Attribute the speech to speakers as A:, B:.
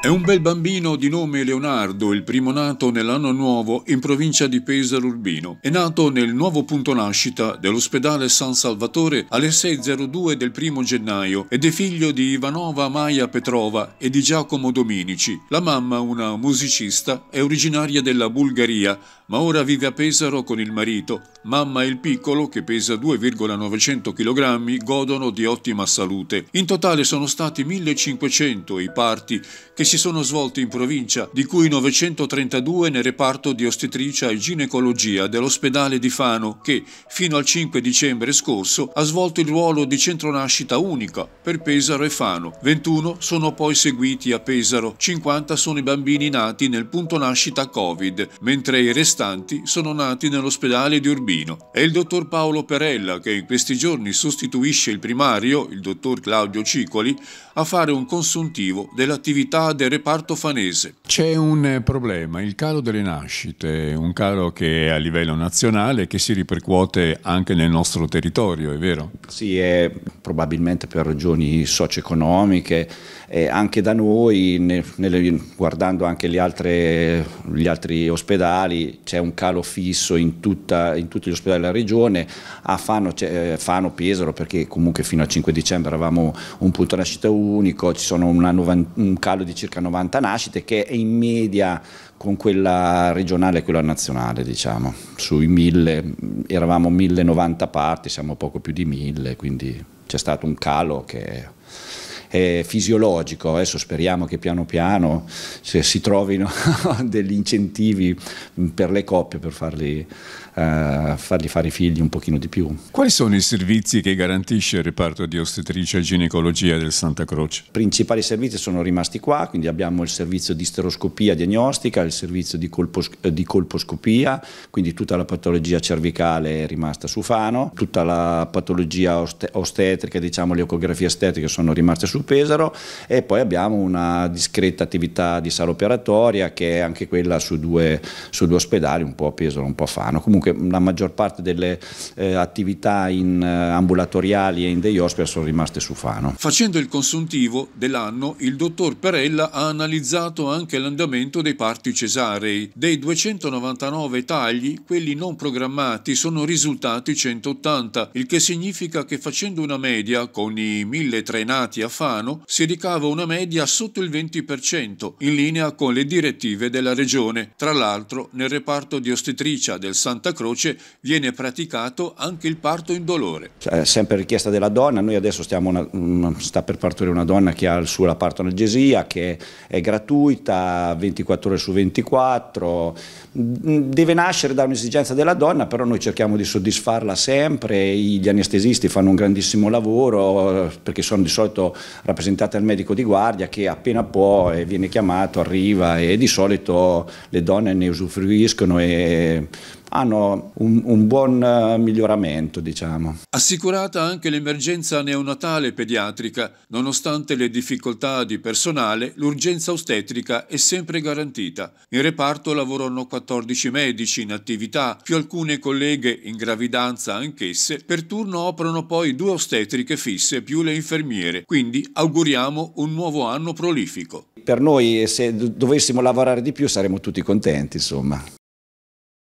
A: È un bel bambino di nome Leonardo, il primo nato nell'anno nuovo in provincia di Pesaro Urbino. È nato nel nuovo punto nascita dell'ospedale San Salvatore alle 6.02 del primo gennaio ed è figlio di Ivanova Maia Petrova e di Giacomo Dominici. La mamma, una musicista, è originaria della Bulgaria, ma ora vive a Pesaro con il marito. Mamma e il piccolo, che pesa 2,900 kg, godono di ottima salute. In totale sono stati 1500 i parti che si sono svolti in provincia, di cui 932 nel reparto di ostetricia e ginecologia dell'ospedale di Fano, che fino al 5 dicembre scorso ha svolto il ruolo di centro nascita unica per Pesaro e Fano. 21 sono poi seguiti a Pesaro, 50 sono i bambini nati nel punto nascita Covid, mentre i restanti sono nati nell'ospedale di Urbino. È il dottor Paolo Perella che in questi giorni sostituisce il primario, il dottor Claudio Cicoli, a fare un consuntivo dell'attività del reparto fanese. C'è un eh, problema, il calo delle nascite, un calo che è a livello nazionale e che si ripercuote anche nel nostro
B: territorio, è vero? Sì, è probabilmente per ragioni socio-economiche, anche da noi, ne, nelle, guardando anche gli, altre, gli altri ospedali, c'è un calo fisso in, tutta, in, tutti gli ospedali della regione, a Fano, eh, Fano Pesaro, perché comunque fino al 5 dicembre eravamo un punto nascita unico, ci sono una, un calo di circa circa 90 nascite, che è in media con quella regionale e quella nazionale, diciamo, sui 1000, eravamo 1090 parti, siamo poco più di 1000, quindi c'è stato un calo che eh, fisiologico, adesso speriamo che piano piano si trovino degli incentivi per le coppie per farli, eh, fargli fare i figli un pochino di più. Quali sono
A: i servizi che garantisce il reparto di ostetricia e ginecologia del Santa Croce? I
B: principali servizi sono rimasti qua, quindi abbiamo il servizio di steroscopia diagnostica, il servizio di, colpos di colposcopia, quindi tutta la patologia cervicale è rimasta su Fano, tutta la patologia oste ostetrica, diciamo le ecografie estetiche sono rimaste su su Pesaro e poi abbiamo una discreta attività di sala operatoria che è anche quella su due, su due ospedali, un po' a Pesaro, un po' a Fano. Comunque la maggior parte delle eh, attività in, eh, ambulatoriali e in dei hospital sono rimaste su Fano.
A: Facendo il consuntivo dell'anno, il dottor Perella ha analizzato anche l'andamento dei parti cesarei. Dei 299 tagli, quelli non programmati sono risultati 180, il che significa che facendo una media con i 1003 nati a Fano, romano si ricava una media sotto il 20%, in linea con le direttive della regione. Tra l'altro, nel reparto di ostetricia del Santa Croce viene praticato anche il parto indolore.
B: È sempre richiesta della donna, noi adesso stiamo una, sta per partorire una donna che ha il suo parto analgesia, che è gratuita 24 ore su 24, deve nascere da un'esigenza della donna, però noi cerchiamo di soddisfarla sempre, gli anestesisti fanno un grandissimo lavoro perché sono di solito rappresentate al medico di guardia che appena può viene chiamato, arriva e di solito le donne ne usufruiscono e hanno un, un buon eh, miglioramento, diciamo.
A: Assicurata anche l'emergenza neonatale pediatrica, nonostante le difficoltà di personale, l'urgenza ostetrica è sempre garantita. In reparto lavorano 14 medici in attività, più alcune colleghe in gravidanza anch'esse, per turno operano poi due ostetriche fisse più le infermiere, quindi auguriamo un nuovo anno prolifico.
B: Per noi se dovessimo lavorare di più saremmo tutti contenti, insomma.